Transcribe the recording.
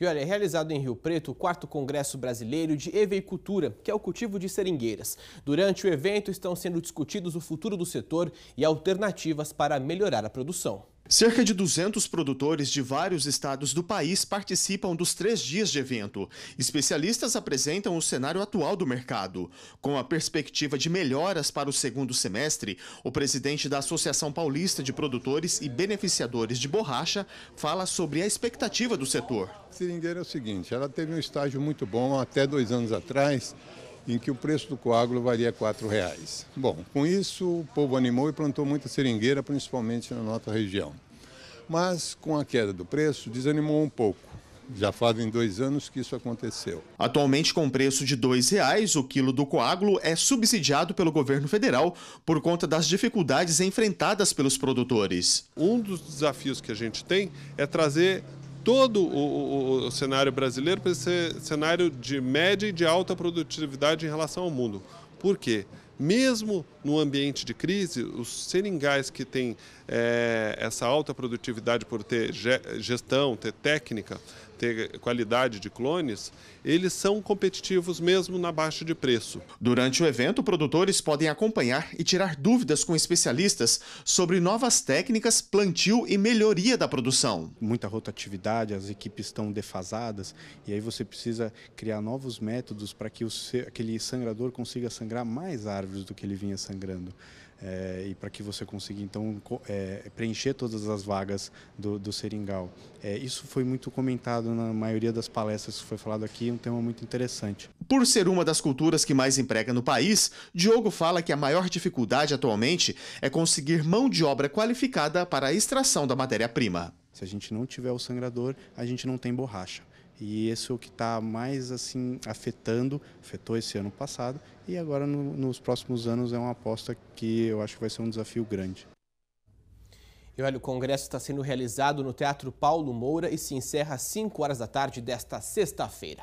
E olha, é realizado em Rio Preto o 4 Congresso Brasileiro de Eveicultura, que é o cultivo de seringueiras. Durante o evento estão sendo discutidos o futuro do setor e alternativas para melhorar a produção. Cerca de 200 produtores de vários estados do país participam dos três dias de evento. Especialistas apresentam o cenário atual do mercado. Com a perspectiva de melhoras para o segundo semestre, o presidente da Associação Paulista de Produtores e Beneficiadores de Borracha fala sobre a expectativa do setor. A seringueira é o seguinte, ela teve um estágio muito bom até dois anos atrás, em que o preço do coágulo varia R$ 4,00. Bom, com isso o povo animou e plantou muita seringueira, principalmente na nossa região. Mas com a queda do preço, desanimou um pouco. Já fazem dois anos que isso aconteceu. Atualmente, com preço de R$ 2,00, o quilo do coágulo é subsidiado pelo governo federal por conta das dificuldades enfrentadas pelos produtores. Um dos desafios que a gente tem é trazer todo o, o, o cenário brasileiro para ser cenário de média e de alta produtividade em relação ao mundo. Por quê? mesmo no ambiente de crise, os seringais que têm é, essa alta produtividade por ter gestão, ter técnica, ter qualidade de clones, eles são competitivos mesmo na baixa de preço. Durante o evento, produtores podem acompanhar e tirar dúvidas com especialistas sobre novas técnicas, plantio e melhoria da produção. Muita rotatividade, as equipes estão defasadas e aí você precisa criar novos métodos para que o, aquele sangrador consiga sangrar mais árvores do que ele vinha sangrando. É, e para que você consiga então é, preencher todas as vagas do, do seringal. É, isso foi muito comentado na maioria das palestras que foi falado aqui, um tema muito interessante. Por ser uma das culturas que mais emprega no país, Diogo fala que a maior dificuldade atualmente é conseguir mão de obra qualificada para a extração da matéria-prima. Se a gente não tiver o sangrador, a gente não tem borracha. E isso é o que está mais assim afetando, afetou esse ano passado e agora no, nos próximos anos é uma aposta que eu acho que vai ser um desafio grande. E olha, o congresso está sendo realizado no Teatro Paulo Moura e se encerra às 5 horas da tarde desta sexta-feira.